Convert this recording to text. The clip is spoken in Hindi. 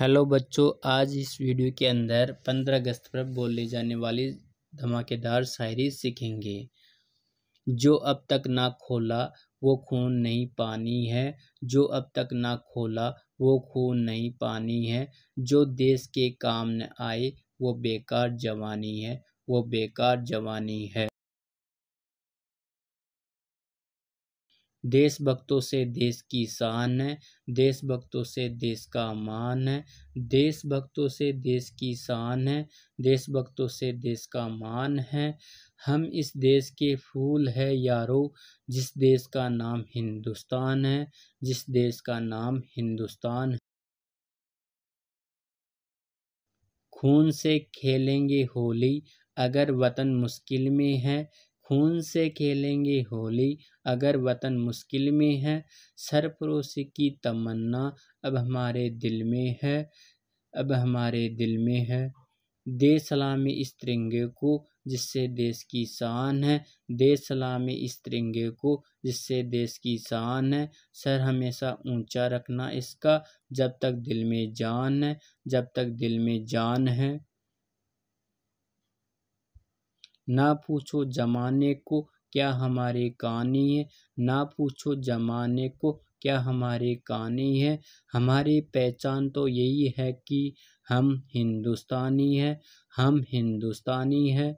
हेलो बच्चों आज इस वीडियो के अंदर पंद्रह अगस्त पर बोली जाने वाली धमाकेदार शायरी सीखेंगे जो अब तक ना खोला वो खून नहीं पानी है जो अब तक ना खोला वो खून नहीं पानी है जो देश के काम न आए वो बेकार जवानी है वो बेकार जवानी है देशभक्तों से देश की शान है देशभक्तों से देश का मान है देशभक्तों से देश की शान है देशभक्तों से देश का मान है हम इस देश के फूल है यारो जिस देश का नाम हिंदुस्तान है जिस देश का नाम हिंदुस्तान है खून से खेलेंगे होली अगर वतन मुश्किल में है खून से खेलेंगे होली अगर वतन मुश्किल में है सरफरोश की तमन्ना अब हमारे दिल में है अब हमारे दिल में है दे सलामी इस तिरंगे को जिससे देश की शान है दे सलामी इस तिरंगे को जिससे देश की शान है सर हमेशा ऊंचा रखना इसका जब तक दिल में जान है जब तक दिल में जान है ना पूछो ज़माने को क्या हमारे कहानी है ना पूछो ज़माने को क्या हमारे कहानी है हमारी पहचान तो यही है कि हम हिंदुस्तानी हैं हम हिंदुस्तानी हैं